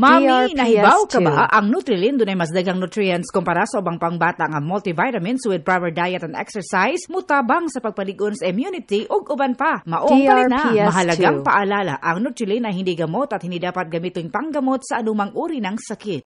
Mami, nahibaw ka ba ang Nutrilin dunay mas dagang nutrients kumpara sa ubang pangbata nga multivitamins with proper diet and exercise mutabang sa pagpaligon sa immunity ug uban pa. Maong na mahalagang paalala ang Nutrilin na hindi gamot at hindi dapat gamitin panggamot sa anumang uri ng sakit.